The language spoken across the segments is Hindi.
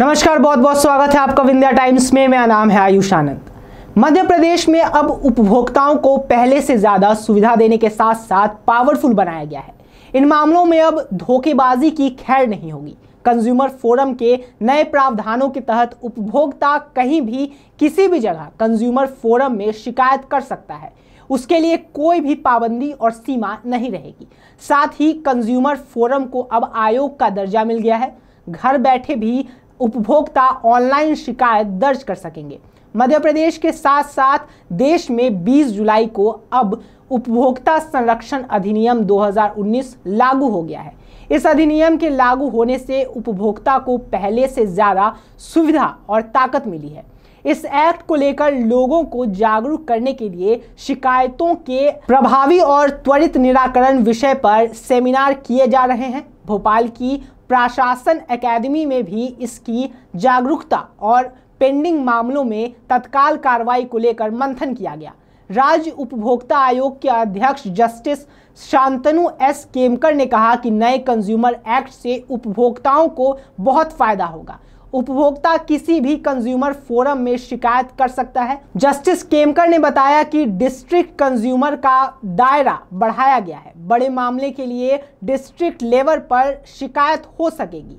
नमस्कार बहुत बहुत स्वागत है आपका विंध्या टाइम्स में मेरा नाम है आयुष आनंद मध्य प्रदेश में अब उपभोक्ताओं को पहले से ज़्यादा सुविधा देने के साथ साथ पावरफुल बनाया गया है इन मामलों में अब धोखेबाजी की खैर नहीं होगी कंज्यूमर फोरम के नए प्रावधानों के तहत उपभोक्ता कहीं भी किसी भी जगह कंज्यूमर फोरम में शिकायत कर सकता है उसके लिए कोई भी पाबंदी और सीमा नहीं रहेगी साथ ही कंज्यूमर फोरम को अब आयोग का दर्जा मिल गया है घर बैठे भी उपभोक्ता ऑनलाइन शिकायत दर्ज कर सकेंगे मध्य प्रदेश के साथ साथ देश में 20 जुलाई को अब उपभोक्ता संरक्षण अधिनियम 2019 लागू हो गया है इस अधिनियम के लागू होने से उपभोक्ता को पहले से ज़्यादा सुविधा और ताकत मिली है इस एक्ट को लेकर लोगों को जागरूक करने के लिए शिकायतों के प्रभावी और त्वरित निराकरण विषय पर सेमिनार किए जा रहे हैं भोपाल की प्रशासन एकेडमी में भी इसकी जागरूकता और पेंडिंग मामलों में तत्काल कार्रवाई को लेकर मंथन किया गया राज्य उपभोक्ता आयोग के अध्यक्ष जस्टिस शांतनु एस केमकर ने कहा कि नए कंज्यूमर एक्ट से उपभोक्ताओं को बहुत फायदा होगा उपभोक्ता किसी भी कंज्यूमर फोरम में शिकायत कर सकता है जस्टिस केमकर ने बताया कि डिस्ट्रिक्ट कंज्यूमर का दायरा बढ़ाया गया है बड़े मामले के लिए डिस्ट्रिक्ट लेवल पर शिकायत हो सकेगी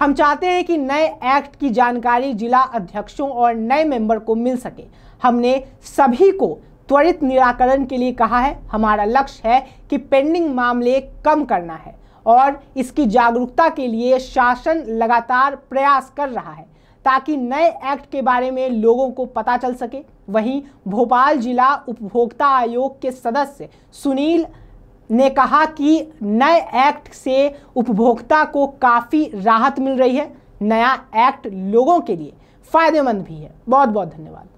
हम चाहते हैं कि नए एक्ट की जानकारी जिला अध्यक्षों और नए मेंबर को मिल सके हमने सभी को त्वरित निराकरण के लिए कहा है हमारा लक्ष्य है कि पेंडिंग मामले कम करना है और इसकी जागरूकता के लिए शासन लगातार प्रयास कर रहा है ताकि नए एक्ट के बारे में लोगों को पता चल सके वहीं भोपाल जिला उपभोक्ता आयोग के सदस्य सुनील ने कहा कि नए एक्ट से उपभोक्ता को काफ़ी राहत मिल रही है नया एक्ट लोगों के लिए फ़ायदेमंद भी है बहुत बहुत धन्यवाद